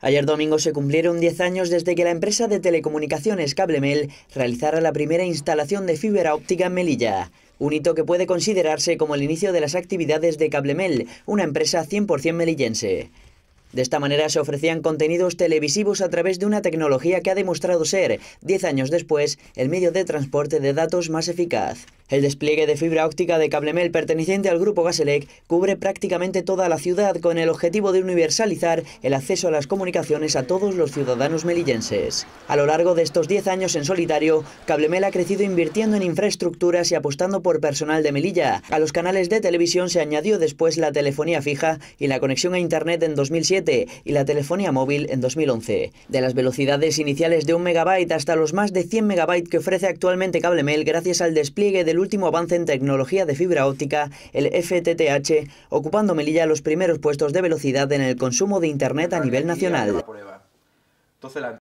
Ayer domingo se cumplieron 10 años desde que la empresa de telecomunicaciones Cablemel realizara la primera instalación de fibra óptica en Melilla, un hito que puede considerarse como el inicio de las actividades de Cablemel, una empresa 100% melillense. De esta manera se ofrecían contenidos televisivos a través de una tecnología que ha demostrado ser, 10 años después, el medio de transporte de datos más eficaz. El despliegue de fibra óptica de Cablemel perteneciente al grupo Gaselec cubre prácticamente toda la ciudad con el objetivo de universalizar el acceso a las comunicaciones a todos los ciudadanos melillenses. A lo largo de estos 10 años en solitario, Cablemel ha crecido invirtiendo en infraestructuras y apostando por personal de Melilla. A los canales de televisión se añadió después la telefonía fija y la conexión a Internet en 2007 y la telefonía móvil en 2011. De las velocidades iniciales de un megabyte hasta los más de 100 megabytes que ofrece actualmente Cablemel gracias al despliegue del el último avance en tecnología de fibra óptica, el FTTH, ocupando Melilla los primeros puestos de velocidad en el consumo de Internet a nivel nacional.